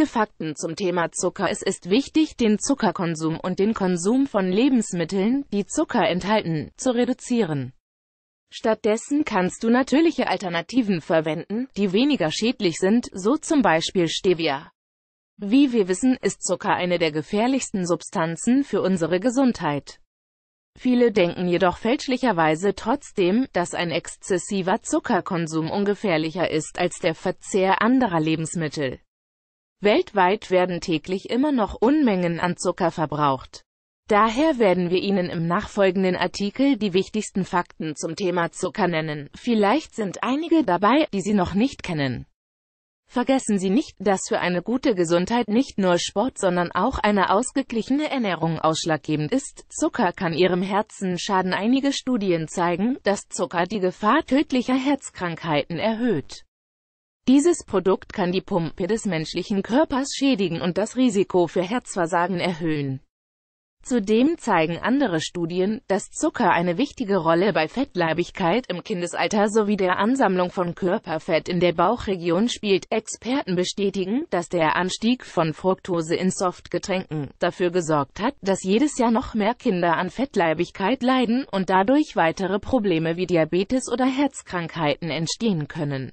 Einige Fakten zum Thema Zucker Es ist wichtig, den Zuckerkonsum und den Konsum von Lebensmitteln, die Zucker enthalten, zu reduzieren. Stattdessen kannst du natürliche Alternativen verwenden, die weniger schädlich sind, so zum Beispiel Stevia. Wie wir wissen, ist Zucker eine der gefährlichsten Substanzen für unsere Gesundheit. Viele denken jedoch fälschlicherweise trotzdem, dass ein exzessiver Zuckerkonsum ungefährlicher ist als der Verzehr anderer Lebensmittel. Weltweit werden täglich immer noch Unmengen an Zucker verbraucht. Daher werden wir Ihnen im nachfolgenden Artikel die wichtigsten Fakten zum Thema Zucker nennen. Vielleicht sind einige dabei, die Sie noch nicht kennen. Vergessen Sie nicht, dass für eine gute Gesundheit nicht nur Sport, sondern auch eine ausgeglichene Ernährung ausschlaggebend ist. Zucker kann Ihrem Herzen schaden. Einige Studien zeigen, dass Zucker die Gefahr tödlicher Herzkrankheiten erhöht. Dieses Produkt kann die Pumpe des menschlichen Körpers schädigen und das Risiko für Herzversagen erhöhen. Zudem zeigen andere Studien, dass Zucker eine wichtige Rolle bei Fettleibigkeit im Kindesalter sowie der Ansammlung von Körperfett in der Bauchregion spielt. Experten bestätigen, dass der Anstieg von Fructose in Softgetränken dafür gesorgt hat, dass jedes Jahr noch mehr Kinder an Fettleibigkeit leiden und dadurch weitere Probleme wie Diabetes oder Herzkrankheiten entstehen können.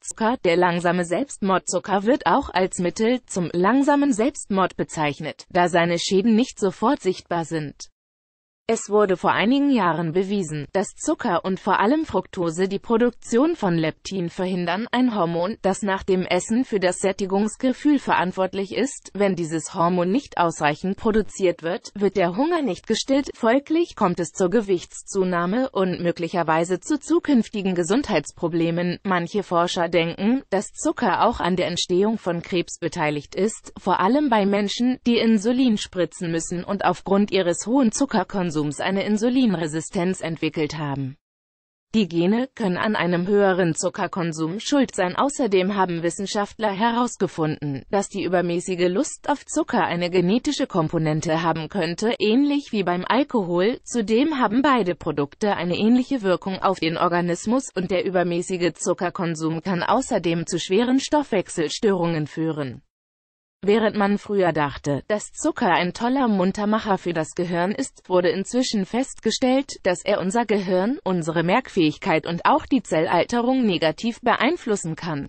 Zucker Der langsame Selbstmordzucker wird auch als Mittel zum langsamen Selbstmord bezeichnet, da seine Schäden nicht sofort sichtbar sind. Es wurde vor einigen Jahren bewiesen, dass Zucker und vor allem Fructose die Produktion von Leptin verhindern, ein Hormon, das nach dem Essen für das Sättigungsgefühl verantwortlich ist. Wenn dieses Hormon nicht ausreichend produziert wird, wird der Hunger nicht gestillt, folglich kommt es zur Gewichtszunahme und möglicherweise zu zukünftigen Gesundheitsproblemen. Manche Forscher denken, dass Zucker auch an der Entstehung von Krebs beteiligt ist, vor allem bei Menschen, die Insulin spritzen müssen und aufgrund ihres hohen Zuckerkonsums Konsums eine Insulinresistenz entwickelt haben. Die Gene können an einem höheren Zuckerkonsum schuld sein. Außerdem haben Wissenschaftler herausgefunden, dass die übermäßige Lust auf Zucker eine genetische Komponente haben könnte, ähnlich wie beim Alkohol. Zudem haben beide Produkte eine ähnliche Wirkung auf den Organismus und der übermäßige Zuckerkonsum kann außerdem zu schweren Stoffwechselstörungen führen. Während man früher dachte, dass Zucker ein toller Muntermacher für das Gehirn ist, wurde inzwischen festgestellt, dass er unser Gehirn, unsere Merkfähigkeit und auch die Zellalterung negativ beeinflussen kann.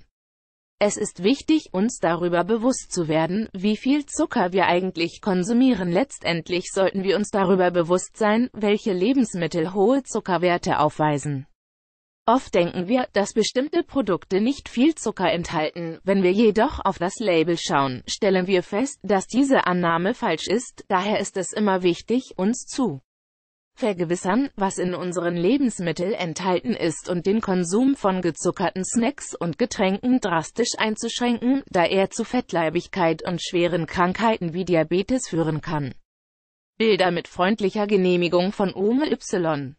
Es ist wichtig, uns darüber bewusst zu werden, wie viel Zucker wir eigentlich konsumieren. Letztendlich sollten wir uns darüber bewusst sein, welche Lebensmittel hohe Zuckerwerte aufweisen. Oft denken wir, dass bestimmte Produkte nicht viel Zucker enthalten. Wenn wir jedoch auf das Label schauen, stellen wir fest, dass diese Annahme falsch ist. Daher ist es immer wichtig, uns zu vergewissern, was in unseren Lebensmitteln enthalten ist und den Konsum von gezuckerten Snacks und Getränken drastisch einzuschränken, da er zu Fettleibigkeit und schweren Krankheiten wie Diabetes führen kann. Bilder mit freundlicher Genehmigung von Ome Y